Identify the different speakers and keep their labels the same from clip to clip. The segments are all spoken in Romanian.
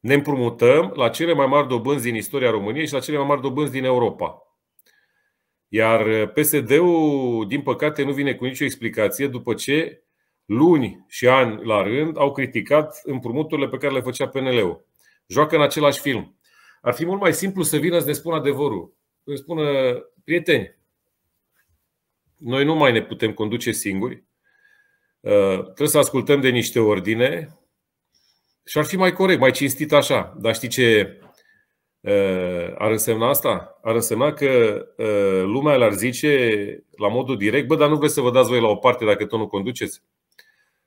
Speaker 1: ne împrumutăm la cele mai mari dobânzi din istoria României și la cele mai mari dobânzi din Europa. Iar uh, PSD-ul, din păcate, nu vine cu nicio explicație după ce luni și ani la rând au criticat împrumuturile pe care le făcea PNL-ul. Joacă în același film. Ar fi mult mai simplu să vină să ne spună adevărul. Să ne spună, prieteni, noi nu mai ne putem conduce singuri. Uh, trebuie să ascultăm de niște ordine, și ar fi mai corect, mai cinstit așa. Dar știi ce ar însemna asta? Ar însemna că lumea le-ar zice la modul direct, bă, dar nu vreți să vă dați voi la o parte dacă tot nu conduceți?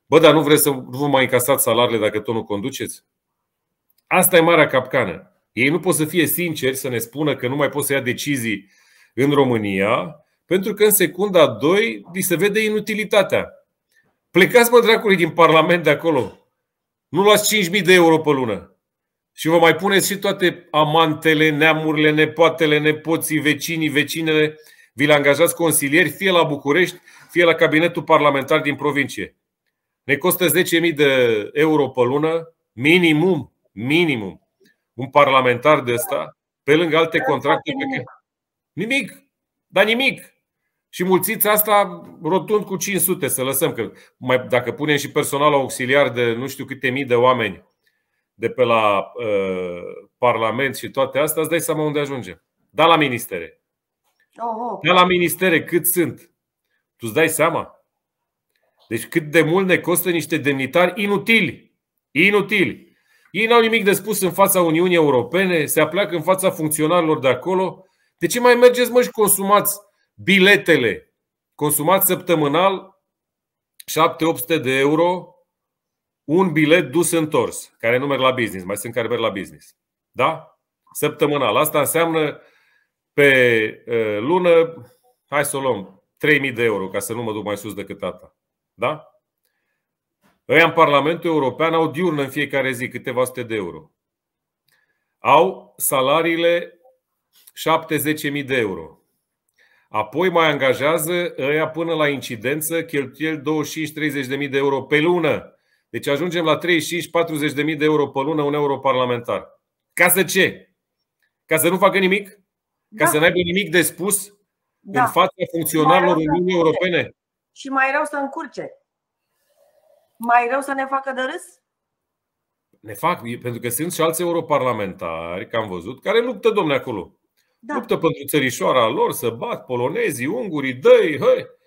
Speaker 1: Bă, dar nu vreți să vă mai încasați salariile dacă tot nu conduceți? Asta e marea capcană. Ei nu pot să fie sinceri să ne spună că nu mai pot să ia decizii în România, pentru că în secunda 2 li se vede inutilitatea. Plecați, mă, dracului, din Parlament de acolo. Nu luați 5.000 de euro pe lună. Și vă mai puneți și toate amantele, neamurile, nepoatele, nepoții, vecinii, vecinele. Vi le angajați consilieri, fie la București, fie la cabinetul parlamentar din provincie. Ne costă 10.000 de euro pe lună, minimum, minimum, un parlamentar de ăsta, pe lângă alte contracte. Nimic, dar nimic. Și mulțiți asta rotund cu 500, să lăsăm că mai, dacă punem și personal auxiliar de nu știu câte mii de oameni de pe la uh, Parlament și toate astea, îți dai seama unde ajungem. Da la ministere. Oh, oh. Da la ministere cât sunt. Tu îți dai seama? Deci cât de mult ne costă niște demnitari inutili. Inutili. Ei n-au nimic de spus în fața Uniunii Europene, se apleacă în fața funcționarilor de acolo. De ce mai mergeți, mă, și consumați biletele consumați săptămânal 7800 de euro un bilet dus întors, care nu merg la business, mai sunt care merg la business. Da? Săptămânal. Asta înseamnă pe lună, hai să o luăm, 3.000 de euro, ca să nu mă duc mai sus decât asta. Da? Ăia în Parlamentul European au diurnă în fiecare zi câteva sute de euro. Au salariile 70.000 de euro. Apoi mai angajează ăia până la incidență cheltuieli 25-30 de mii de euro pe lună. Deci ajungem la 35-40 de mii de euro pe lună un europarlamentar. Ca să ce? Ca să nu facă nimic? Ca da. să n-aibă nimic de spus da. în fața funcționarilor Uniunii Europene? Și mai rău să încurce. Mai rău să ne facă de râs? Ne fac, pentru că sunt și alți europarlamentari, că am văzut, care luptă, domne, acolo da. luptă pentru țărișoara lor, să bat polonezii, ungurii, dăi, hăi.